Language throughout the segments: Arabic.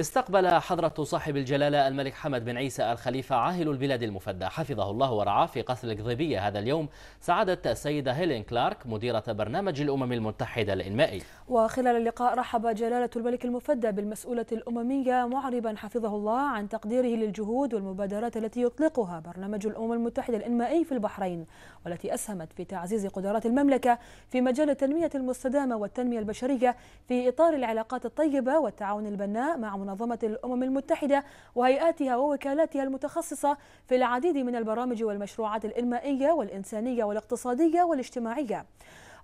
استقبل حضرة صاحب الجلالة الملك حمد بن عيسى الخليفة عاهل البلاد المفدى حفظه الله ورعاه في قصر القضيبية هذا اليوم سعادة السيدة هيلين كلارك مديرة برنامج الأمم المتحدة الإنمائي وخلال اللقاء رحب جلالة الملك المفدى بالمسؤولة الأممية معربا حفظه الله عن تقديره للجهود والمبادرات التي يطلقها برنامج الأمم المتحدة الإنمائي في البحرين والتي أسهمت في تعزيز قدرات المملكة في مجال التنمية المستدامة والتنمية البشرية في إطار العلاقات الطيبة والتعاون البناء مع منظمة الأمم المتحدة وهيئاتها ووكالاتها المتخصصة في العديد من البرامج والمشروعات الإنمائية والإنسانية والاقتصادية والاجتماعية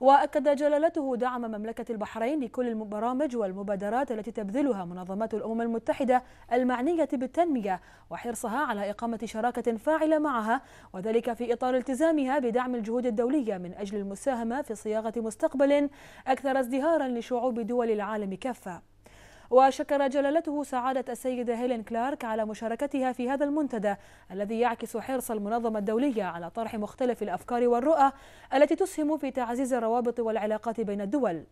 وأكد جلالته دعم مملكة البحرين لكل البرامج والمبادرات التي تبذلها منظمات الأمم المتحدة المعنية بالتنمية وحرصها على إقامة شراكة فاعلة معها وذلك في إطار التزامها بدعم الجهود الدولية من أجل المساهمة في صياغة مستقبل أكثر ازدهارا لشعوب دول العالم كافة وشكر جلالته سعادة السيدة هيلين كلارك على مشاركتها في هذا المنتدى الذي يعكس حرص المنظمة الدولية على طرح مختلف الأفكار والرؤى التي تسهم في تعزيز الروابط والعلاقات بين الدول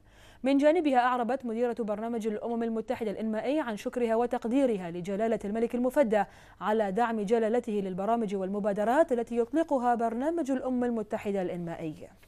من جانبها أعربت مديرة برنامج الأمم المتحدة الإنمائي عن شكرها وتقديرها لجلالة الملك المفدى على دعم جلالته للبرامج والمبادرات التي يطلقها برنامج الأمم المتحدة الإنمائي